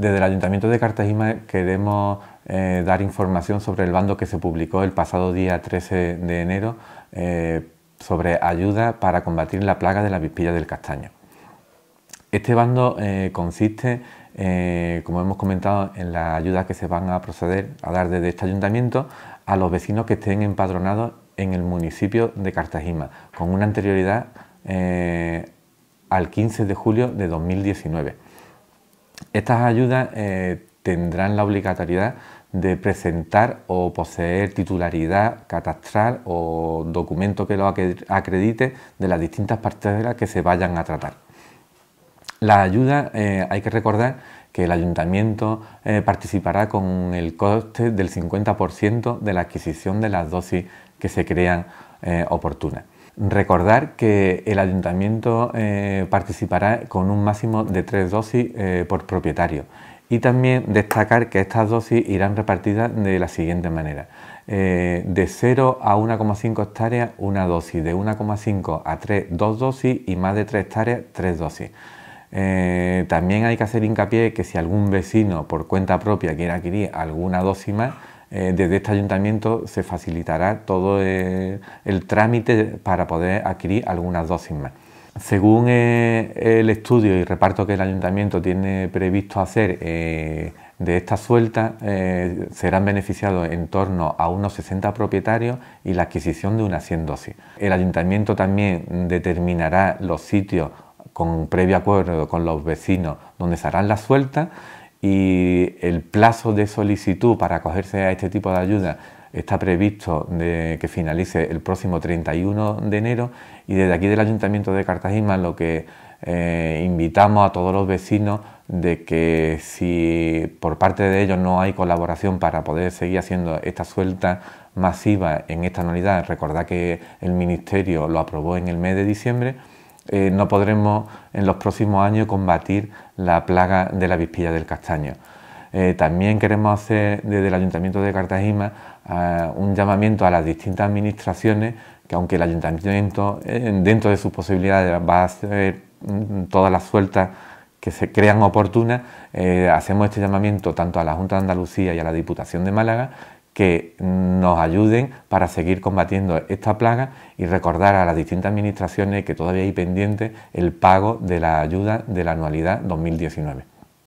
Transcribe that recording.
Desde el Ayuntamiento de Cartagena queremos eh, dar información sobre el bando que se publicó el pasado día 13 de enero eh, sobre ayuda para combatir la plaga de la vispilla del castaño. Este bando eh, consiste, como hemos comentado, en las ayudas que se van a proceder a dar desde este ayuntamiento a los vecinos que estén empadronados en el municipio de Cartagena, con una anterioridad al 15 de julio de 2019. Estas ayudas eh, tendrán la obligatoriedad de presentar o poseer titularidad catastral o documento que lo acredite de las distintas parcelas que se vayan a tratar. La ayuda eh, hay que recordar que el ayuntamiento eh, participará con el coste del 50% de la adquisición de las dosis que se crean oportunas. Recordar que el ayuntamiento eh, participará con un máximo de tres dosis eh, por propietario y también destacar que estas dosis irán repartidas de la siguiente manera. Eh, de 0 a 1,5 hectáreas una dosis, de 1,5 a 3 dos dosis y más de 3 hectáreas tres dosis. también hay que hacer hincapié que si algún vecino por cuenta propia quiere adquirir alguna dosis más, eh, desde este ayuntamiento se facilitará todo eh, el trámite para poder adquirir algunas dosis más. Según eh, el estudio y reparto que el ayuntamiento tiene previsto hacer de esta suelta, serán beneficiados en torno a unos 60 propietarios y la adquisición de unas 100 dosis. El ayuntamiento también determinará los sitios con previo acuerdo con los vecinos donde se harán las sueltas y el plazo de solicitud para acogerse a este tipo de ayuda está previsto de que finalice el próximo 31 de enero y desde aquí del Ayuntamiento de Cartagena lo que eh, invitamos a todos los vecinos de que si por parte de ellos no hay colaboración para poder seguir haciendo esta suelta masiva en esta anualidad, recordad que el Ministerio lo aprobó en el mes de diciembre, eh, no podremos en los próximos años combatir la plaga de la vispilla del castaño. Eh, también queremos hacer desde el Ayuntamiento de Cartagena ah, un llamamiento a las distintas administraciones, que aunque el Ayuntamiento eh, dentro de sus posibilidades va a hacer mm, todas las sueltas que se crean oportunas, hacemos este llamamiento tanto a la Junta de Andalucía y a la Diputación de Málaga, que nos ayuden para seguir combatiendo esta plaga y recordar a las distintas administraciones que todavía hay pendiente el pago de la ayuda de la anualidad 2019.